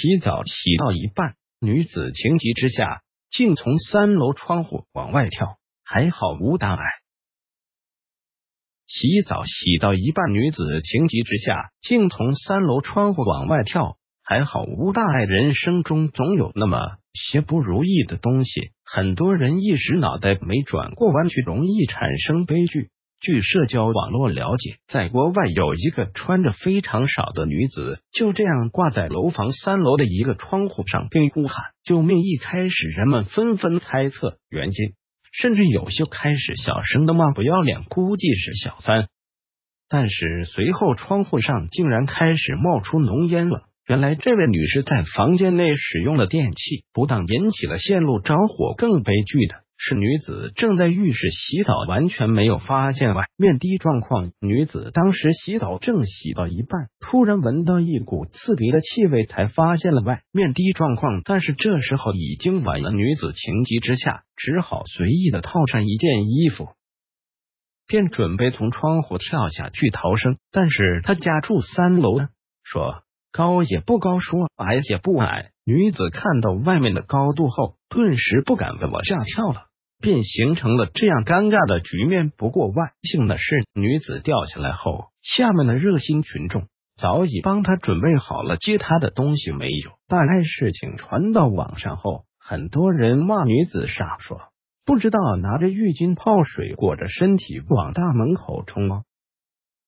洗澡洗到一半，女子情急之下竟从三楼窗户往外跳，还好无大碍。洗澡洗到一半，女子情急之下竟从三楼窗户往外跳，还好无大碍。人生中总有那么些不如意的东西，很多人一时脑袋没转过弯去，容易产生悲剧。据社交网络了解，在国外有一个穿着非常少的女子，就这样挂在楼房三楼的一个窗户上，并呼喊救命。一开始，人们纷纷猜测原因，甚至有些开始小声的骂不要脸，估计是小三。但是随后，窗户上竟然开始冒出浓烟了。原来，这位女士在房间内使用了电器，不当引起了线路着火，更悲剧的。是女子正在浴室洗澡，完全没有发现外面的状况。女子当时洗澡正洗到一半，突然闻到一股刺鼻的气味，才发现了外面的状况。但是这时候已经晚了，女子情急之下只好随意的套上一件衣服，便准备从窗户跳下去逃生。但是她家住三楼说高也不高，说矮也不矮。女子看到外面的高度后，顿时不敢往下跳了。便形成了这样尴尬的局面。不过万幸的是，女子掉下来后，下面的热心群众早已帮她准备好了接她的东西。没有，大概事情传到网上后，很多人骂女子傻，说不知道拿着浴巾泡水裹着身体往大门口冲。